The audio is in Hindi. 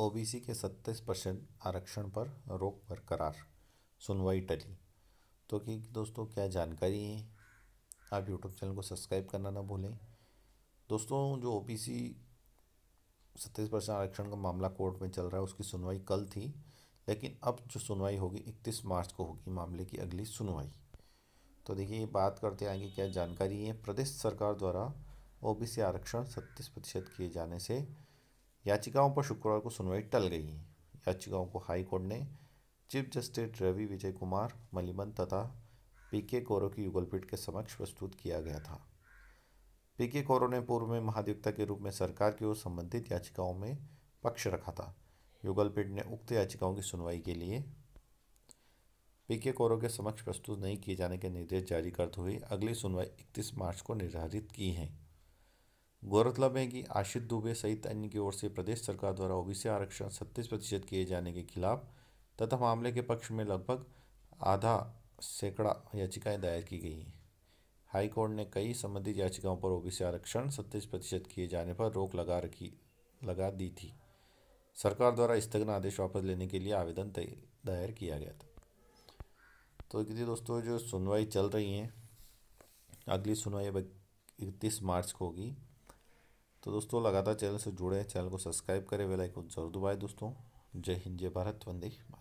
ओबीसी के 37 परसेंट आरक्षण पर रोक बरकरार सुनवाई टली तो कि दोस्तों क्या जानकारी है आप यूट्यूब चैनल को सब्सक्राइब करना ना भूलें दोस्तों जो ओबीसी 37 परसेंट आरक्षण का मामला कोर्ट में चल रहा है उसकी सुनवाई कल थी लेकिन अब जो सुनवाई होगी 31 मार्च को होगी मामले की अगली सुनवाई तो देखिए बात करते आगे क्या जानकारी है प्रदेश सरकार द्वारा ओबीसी आरक्षण सत्तीस प्रतिशत किए जाने से याचिकाओं पर शुक्रवार को सुनवाई टल गई याचिकाओं को हाई कोर्ट ने चीफ जस्टिस रवि विजय कुमार मलिमन तथा पी के कोरो की युगलपीठ के समक्ष प्रस्तुत किया गया था पी के कोरो ने पूर्व में महाधिवक्ता के रूप में सरकार की ओर संबंधित याचिकाओं में पक्ष रखा था युगलपीठ ने उक्त याचिकाओं की सुनवाई के लिए पी के कोरो के समक्ष प्रस्तुत नहीं किए जाने के निर्देश जारी करते हुए अगली सुनवाई 31 मार्च को निर्धारित की है गौरतलब है कि आशित दुबे सहित अन्य की ओर से प्रदेश सरकार द्वारा ओबीसी आरक्षण छत्तीस प्रतिशत किए जाने के खिलाफ तथा मामले के पक्ष में लगभग आधा सैकड़ा याचिकाएं दायर की गई हैं हाईकोर्ट ने कई संबंधित याचिकाओं पर ओबीसी आरक्षण छत्तीस प्रतिशत किए जाने पर रोक लगा रखी लगा दी थी सरकार द्वारा स्थगन आदेश वापस लेने के लिए आवेदन दायर किया गया था तो इसलिए दोस्तों जो सुनवाई चल रही है अगली सुनवाई अब इकतीस मार्च को होगी तो दोस्तों लगातार चैनल से जुड़े चैनल को सब्सक्राइब करें वेलाइकन जरूर दुबाए दोस्तों जय हिंद जय भारत वंदे